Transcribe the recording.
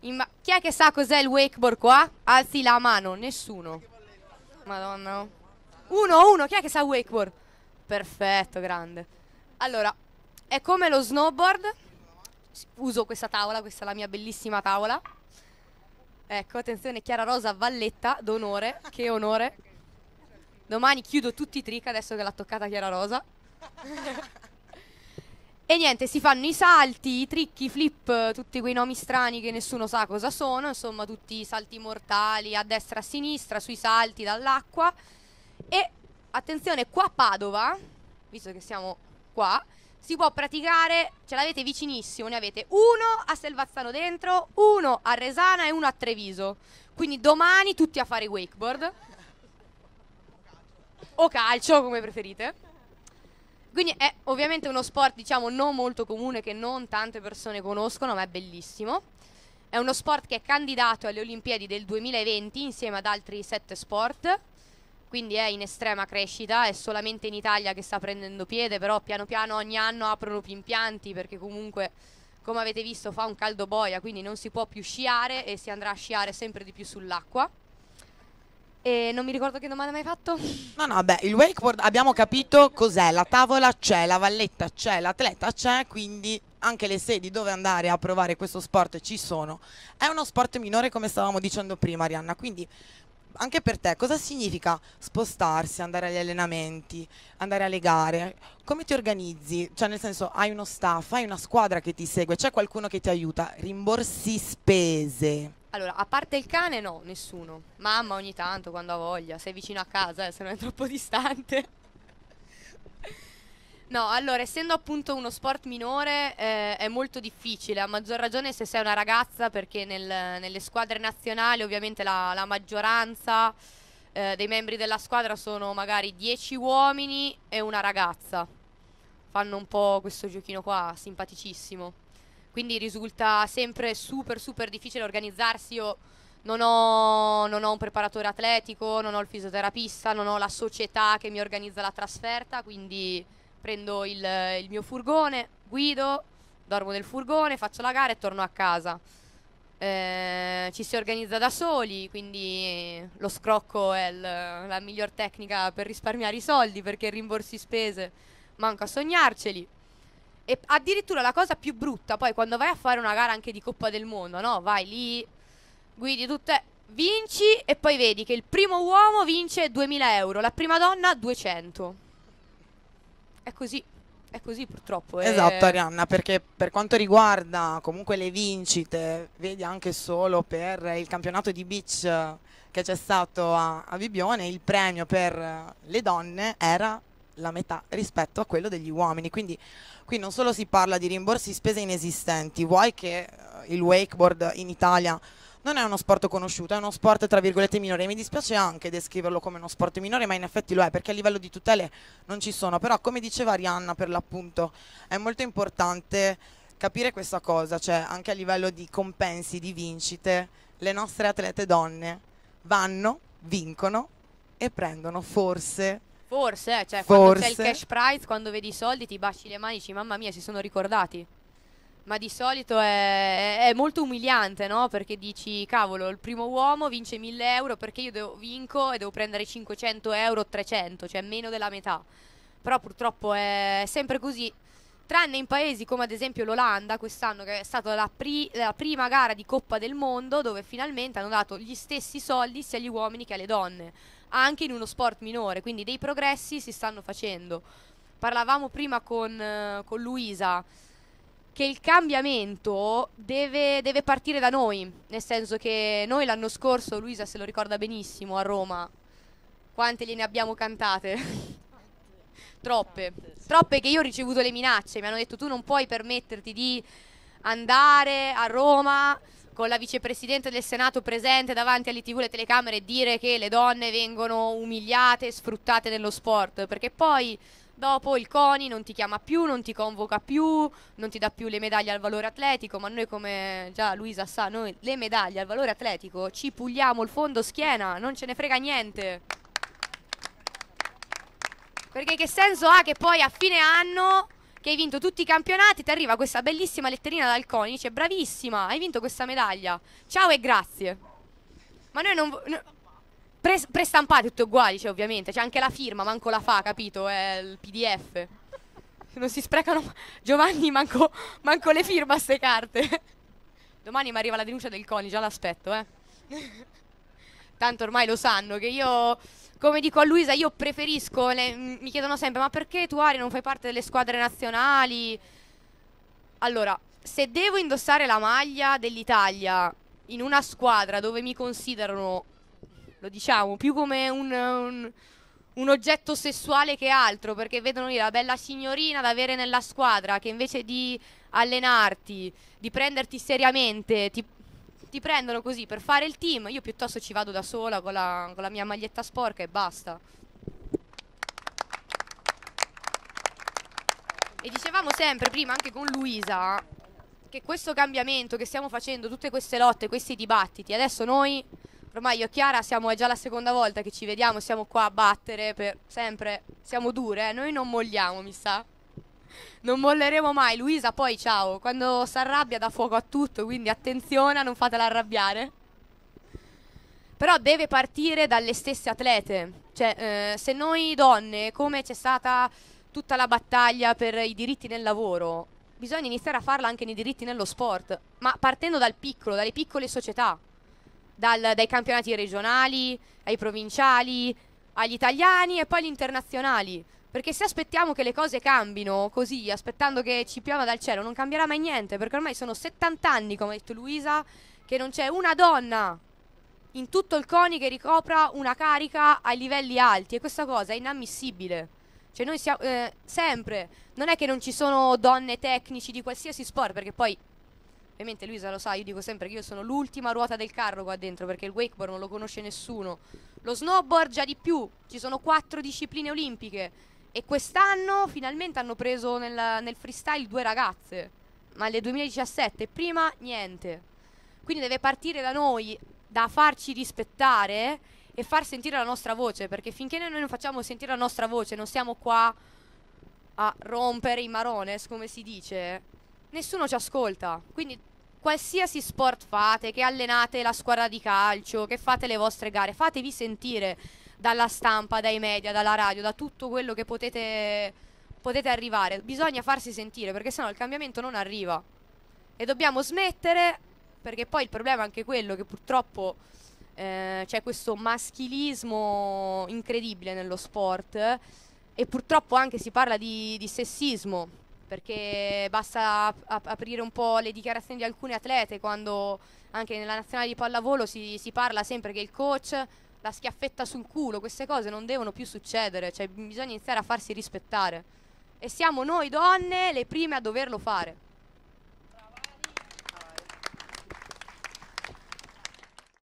Inva Chi è che sa cos'è il wakeboard qua? Alzi la mano, nessuno. Madonna. Uno, uno, chi è che sa il wakeboard? Perfetto, grande. Allora, è come lo snowboard. Uso questa tavola, questa è la mia bellissima tavola. Ecco, attenzione, Chiara Rosa Valletta, d'onore, che onore. Domani chiudo tutti i trick adesso che l'ha toccata Chiara Rosa. E niente, si fanno i salti, i trick, i flip, tutti quei nomi strani che nessuno sa cosa sono, insomma tutti i salti mortali a destra e a sinistra, sui salti dall'acqua. E attenzione, qua a Padova, visto che siamo qua, si può praticare, ce l'avete vicinissimo, ne avete uno a Selvazzano dentro, uno a Resana e uno a Treviso. Quindi domani tutti a fare wakeboard. O calcio, come preferite. Quindi è ovviamente uno sport, diciamo, non molto comune che non tante persone conoscono, ma è bellissimo. È uno sport che è candidato alle Olimpiadi del 2020 insieme ad altri sette sport. Quindi è in estrema crescita, è solamente in Italia che sta prendendo piede, però piano piano ogni anno aprono più impianti perché comunque come avete visto fa un caldo boia, quindi non si può più sciare e si andrà a sciare sempre di più sull'acqua. E non mi ricordo che domanda mi hai fatto. No, no, beh, il wakeboard abbiamo capito cos'è, la tavola c'è, la valletta c'è, l'atleta c'è, quindi anche le sedi dove andare a provare questo sport ci sono. È uno sport minore come stavamo dicendo prima, Arianna, quindi anche per te cosa significa spostarsi, andare agli allenamenti, andare alle gare? Come ti organizzi? Cioè nel senso hai uno staff, hai una squadra che ti segue, c'è qualcuno che ti aiuta? Rimborsi spese. Allora, a parte il cane no, nessuno. Mamma ogni tanto quando ha voglia, sei vicino a casa, eh, se non è troppo distante. No, allora, essendo appunto uno sport minore eh, è molto difficile, a maggior ragione se sei una ragazza, perché nel, nelle squadre nazionali ovviamente la, la maggioranza eh, dei membri della squadra sono magari 10 uomini e una ragazza. Fanno un po' questo giochino qua, simpaticissimo. Quindi risulta sempre super super difficile organizzarsi. Io non ho, non ho un preparatore atletico, non ho il fisioterapista, non ho la società che mi organizza la trasferta, quindi prendo il, il mio furgone, guido, dormo nel furgone, faccio la gara e torno a casa. Eh, ci si organizza da soli, quindi lo scrocco è il, la miglior tecnica per risparmiare i soldi perché rimborsi spese, manco a sognarceli. E addirittura la cosa più brutta, poi quando vai a fare una gara anche di Coppa del Mondo, no? Vai lì, guidi tutte, vinci e poi vedi che il primo uomo vince 2000 euro, la prima donna 200 è così. È così purtroppo. È... Eh. Esatto Arianna, perché per quanto riguarda comunque le vincite, vedi anche solo per il campionato di beach che c'è stato a, a Bibione, il premio per le donne era la metà rispetto a quello degli uomini. Quindi qui non solo si parla di rimborsi spese inesistenti, vuoi che eh, il wakeboard in Italia non è uno sport conosciuto, è uno sport tra virgolette minore. mi dispiace anche descriverlo come uno sport minore, ma in effetti lo è, perché a livello di tutele non ci sono. Però, come diceva Arianna, per l'appunto, è molto importante capire questa cosa, cioè anche a livello di compensi, di vincite, le nostre atlete donne vanno, vincono e prendono forse Forse, eh, cioè Forse. quando c'è il cash prize, quando vedi i soldi ti baci le mani e dici mamma mia si sono ricordati ma di solito è, è molto umiliante, no? Perché dici, cavolo, il primo uomo vince 1000 euro perché io devo, vinco e devo prendere 500 euro o 300, cioè meno della metà. Però purtroppo è sempre così, tranne in paesi come ad esempio l'Olanda quest'anno che è stata la, pri la, prima gara di Coppa del Mondo dove finalmente hanno dato gli stessi soldi sia agli uomini che alle donne, anche in uno sport minore, quindi dei progressi si stanno facendo. Parlavamo prima con, eh, con Luisa che il cambiamento deve, deve partire da noi, nel senso che noi l'anno scorso, Luisa se lo ricorda benissimo, a Roma, quante gliene abbiamo cantate? troppe, troppe che io ho ricevuto le minacce, mi hanno detto tu non puoi permetterti di andare a Roma con la vicepresidente del Senato presente davanti alle tv e alle telecamere e dire che le donne vengono umiliate e sfruttate nello sport, perché poi Dopo il CONI non ti chiama più, non ti convoca più, non ti dà più le medaglie al valore atletico, ma noi come già Luisa sa, noi le medaglie al valore atletico ci puliamo il fondo schiena, non ce ne frega niente. Perché che senso ha che poi a fine anno che hai vinto tutti i campionati ti arriva questa bellissima letterina dal CONI, dice bravissima, hai vinto questa medaglia, ciao e grazie. Ma noi non... No Pre- prestampate tutte uguali, cioè, ovviamente. C'è anche la firma, manco la fa, capito? È il PDF. Non si sprecano. Giovanni, manco, manco le firma a ste carte. Domani mi arriva la denuncia del CONI, già l'aspetto, eh. Tanto ormai lo sanno che io, come dico a Luisa, io preferisco. Le, mi chiedono sempre: ma perché tu, Ari, non fai parte delle squadre nazionali? Allora, se devo indossare la maglia dell'Italia in una squadra dove mi considerano lo diciamo, più come un, un, un oggetto sessuale che altro, perché vedono lì la bella signorina da avere nella squadra, che invece di allenarti, di prenderti seriamente, ti, ti prendono così per fare il team, io piuttosto ci vado da sola con la, con la mia maglietta sporca e basta. E dicevamo sempre prima, anche con Luisa, che questo cambiamento che stiamo facendo, tutte queste lotte, questi dibattiti, adesso noi Ormai io e Chiara siamo, è già la seconda volta che ci vediamo, siamo qua a battere per sempre, siamo dure, eh? noi non molliamo mi sa. Non molleremo mai, Luisa poi ciao, quando si arrabbia dà fuoco a tutto, quindi attenzione non fatela arrabbiare. Però deve partire dalle stesse atlete, cioè eh, se noi donne, come c'è stata tutta la battaglia per i diritti nel lavoro, bisogna iniziare a farla anche nei diritti nello sport, ma partendo dal piccolo, dalle piccole società dal, dai campionati regionali ai provinciali, agli italiani e poi agli internazionali. Perché se aspettiamo che le cose cambino così, aspettando che ci piova dal cielo, non cambierà mai niente, perché ormai sono 70 anni, come ha detto Luisa, che non c'è una donna in tutto il CONI che ricopra una carica ai livelli alti e questa cosa è inammissibile. Cioè noi siamo eh, sempre, non è che non ci sono donne tecnici di qualsiasi sport, perché poi Ovviamente Luisa lo sa, io dico sempre che io sono l'ultima ruota del carro qua dentro perché il wakeboard non lo conosce nessuno. Lo snowboard già di più, ci sono quattro discipline olimpiche e quest'anno finalmente hanno preso nella, nel freestyle due ragazze, ma nel 2017 prima niente. Quindi deve partire da noi, da farci rispettare e far sentire la nostra voce perché finché noi non facciamo sentire la nostra voce non siamo qua a rompere i marones come si dice nessuno ci ascolta. Quindi qualsiasi sport fate, che allenate la squadra di calcio, che fate le vostre gare, fatevi sentire dalla stampa, dai media, dalla radio, da tutto quello che potete, potete arrivare. Bisogna farsi sentire perché sennò il cambiamento non arriva. E dobbiamo smettere perché poi il problema è anche quello che purtroppo eh, c'è questo maschilismo incredibile nello sport eh, e purtroppo anche si parla di, di sessismo perché basta ap- aprire un po' le dichiarazioni di alcune atlete quando anche nella nazionale di pallavolo si, si, parla sempre che il coach la schiaffetta sul culo, queste cose non devono più succedere, cioè bisogna iniziare a farsi rispettare e siamo noi donne le prime a doverlo fare.